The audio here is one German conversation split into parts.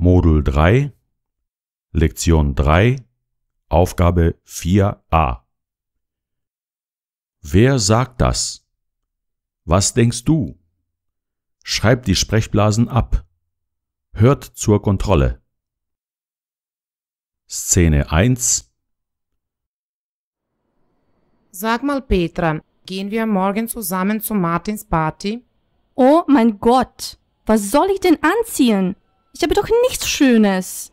Modul 3, Lektion 3, Aufgabe 4a. Wer sagt das? Was denkst du? Schreib die Sprechblasen ab. Hört zur Kontrolle. Szene 1 Sag mal, Petra, gehen wir morgen zusammen zu Martins Party? Oh mein Gott, was soll ich denn anziehen? Ich habe doch nichts Schönes.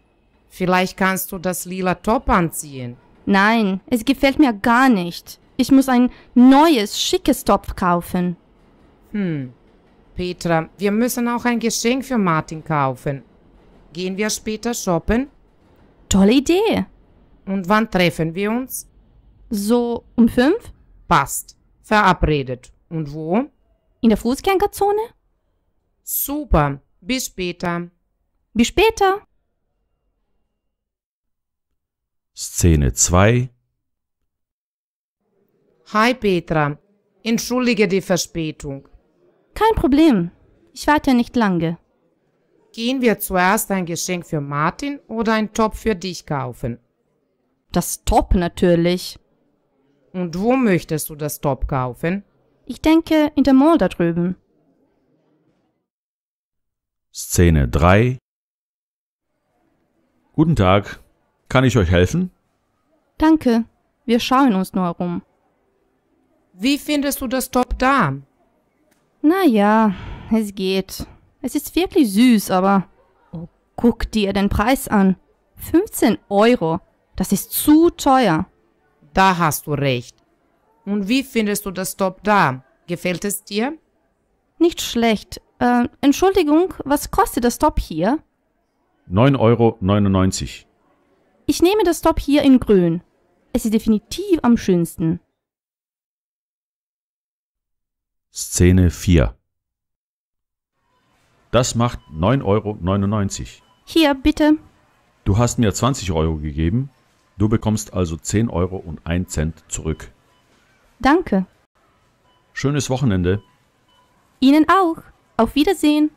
Vielleicht kannst du das lila Top anziehen. Nein, es gefällt mir gar nicht. Ich muss ein neues, schickes Topf kaufen. Hm. Petra, wir müssen auch ein Geschenk für Martin kaufen. Gehen wir später shoppen? Tolle Idee. Und wann treffen wir uns? So um fünf? Passt. Verabredet. Und wo? In der Fußgängerzone? Super. Bis später. Bis später. Szene 2 Hi Petra, entschuldige die Verspätung. Kein Problem, ich warte nicht lange. Gehen wir zuerst ein Geschenk für Martin oder ein Top für dich kaufen? Das Top natürlich. Und wo möchtest du das Top kaufen? Ich denke, in der Mall da drüben. Szene 3 Guten Tag. Kann ich euch helfen? Danke. Wir schauen uns nur herum. Wie findest du das Top da? Naja, es geht. Es ist wirklich süß, aber... Oh, guck dir den Preis an. 15 Euro. Das ist zu teuer. Da hast du recht. Und wie findest du das Top da? Gefällt es dir? Nicht schlecht. Äh, Entschuldigung, was kostet das Top hier? 9,99 Euro. Ich nehme das Top hier in grün. Es ist definitiv am schönsten. Szene 4 Das macht 9,99 Euro. Hier, bitte. Du hast mir 20 Euro gegeben, du bekommst also 10 Euro und 1 Cent zurück. Danke. Schönes Wochenende. Ihnen auch. Auf Wiedersehen.